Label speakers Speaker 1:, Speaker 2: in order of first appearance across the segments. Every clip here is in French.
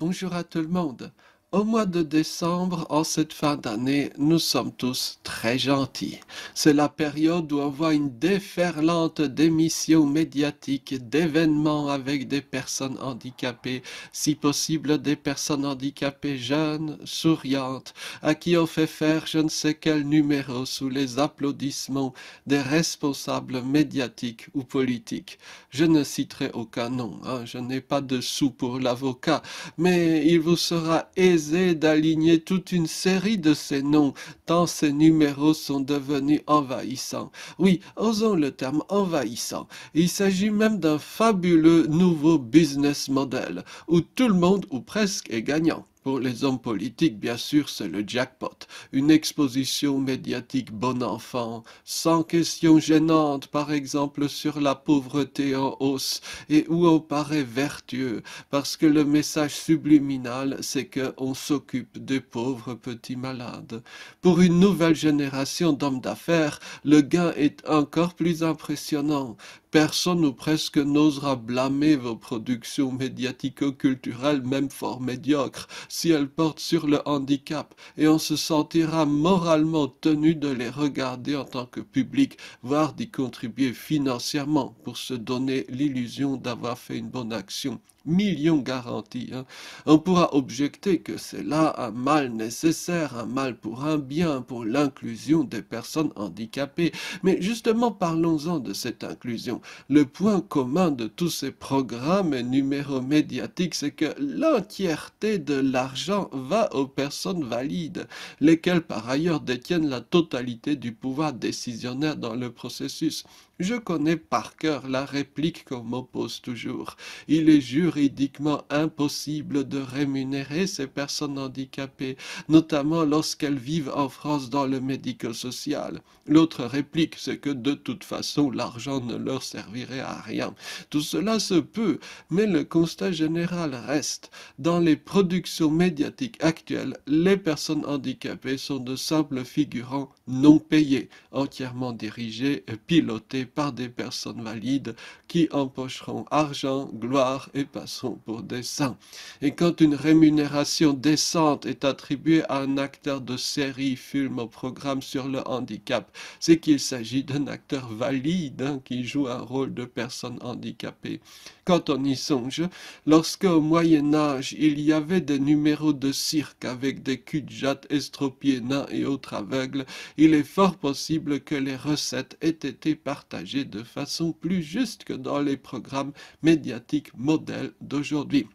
Speaker 1: Bonjour à tout le monde. Au mois de décembre, en cette fin d'année, nous sommes tous très gentils. C'est la période où on voit une déferlante d'émissions médiatiques, d'événements avec des personnes handicapées, si possible des personnes handicapées jeunes, souriantes, à qui on fait faire je ne sais quel numéro sous les applaudissements des responsables médiatiques ou politiques. Je ne citerai aucun nom, hein, je n'ai pas de sous pour l'avocat, mais il vous sera aisé d'aligner toute une série de ces noms, tant ces numéros sont devenus envahissants. Oui, osons le terme envahissant. Il s'agit même d'un fabuleux nouveau business model, où tout le monde ou presque est gagnant. Pour les hommes politiques, bien sûr, c'est le jackpot. Une exposition médiatique bon enfant, sans questions gênantes, par exemple sur la pauvreté en hausse, et où on paraît vertueux, parce que le message subliminal, c'est que on s'occupe des pauvres petits malades. Pour une nouvelle génération d'hommes d'affaires, le gain est encore plus impressionnant. Personne ou presque n'osera blâmer vos productions médiatico-culturelles, même fort médiocres si elles portent sur le handicap, et on se sentira moralement tenu de les regarder en tant que public, voire d'y contribuer financièrement pour se donner l'illusion d'avoir fait une bonne action millions garantis. Hein. On pourra objecter que c'est là un mal nécessaire, un mal pour un bien, pour l'inclusion des personnes handicapées. Mais justement, parlons-en de cette inclusion. Le point commun de tous ces programmes et numéros médiatiques, c'est que l'entièreté de l'argent va aux personnes valides, lesquelles par ailleurs détiennent la totalité du pouvoir décisionnaire dans le processus. Je connais par cœur la réplique qu'on m'oppose toujours. Il est juridiquement impossible de rémunérer ces personnes handicapées, notamment lorsqu'elles vivent en France dans le médico-social. L'autre réplique, c'est que de toute façon, l'argent ne leur servirait à rien. Tout cela se peut, mais le constat général reste. Dans les productions médiatiques actuelles, les personnes handicapées sont de simples figurants non payés, entièrement dirigés et pilotés par des personnes valides qui empocheront argent, gloire et passeront pour des saints. Et quand une rémunération décente est attribuée à un acteur de série, film ou programme sur le handicap, c'est qu'il s'agit d'un acteur valide hein, qui joue un rôle de personne handicapée. Quand on y songe, lorsque au Moyen Âge il y avait des numéros de cirque avec des culs de jatte estropiés nains et autres aveugles, il est fort possible que les recettes aient été partagées de façon plus juste que dans les programmes médiatiques modèles d'aujourd'hui.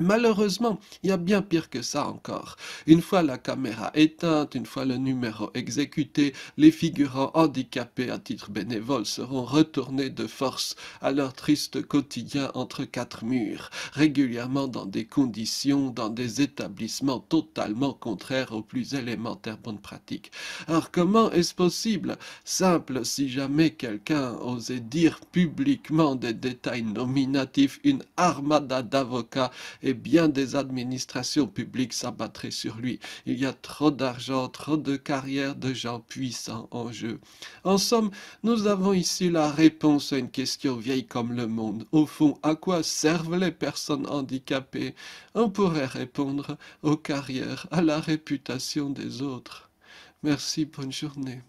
Speaker 1: Malheureusement, il y a bien pire que ça encore. Une fois la caméra éteinte, une fois le numéro exécuté, les figurants handicapés à titre bénévole seront retournés de force à leur triste quotidien entre quatre murs, régulièrement dans des conditions, dans des établissements totalement contraires aux plus élémentaires bonnes pratiques. Alors comment est-ce possible Simple si jamais quelqu'un osait dire publiquement des détails nominatifs, une armada d'avocats et bien des administrations publiques s'abattraient sur lui. Il y a trop d'argent, trop de carrières de gens puissants en jeu. En somme, nous avons ici la réponse à une question vieille comme le monde. Au fond, à quoi servent les personnes handicapées On pourrait répondre aux carrières, à la réputation des autres. Merci, bonne journée.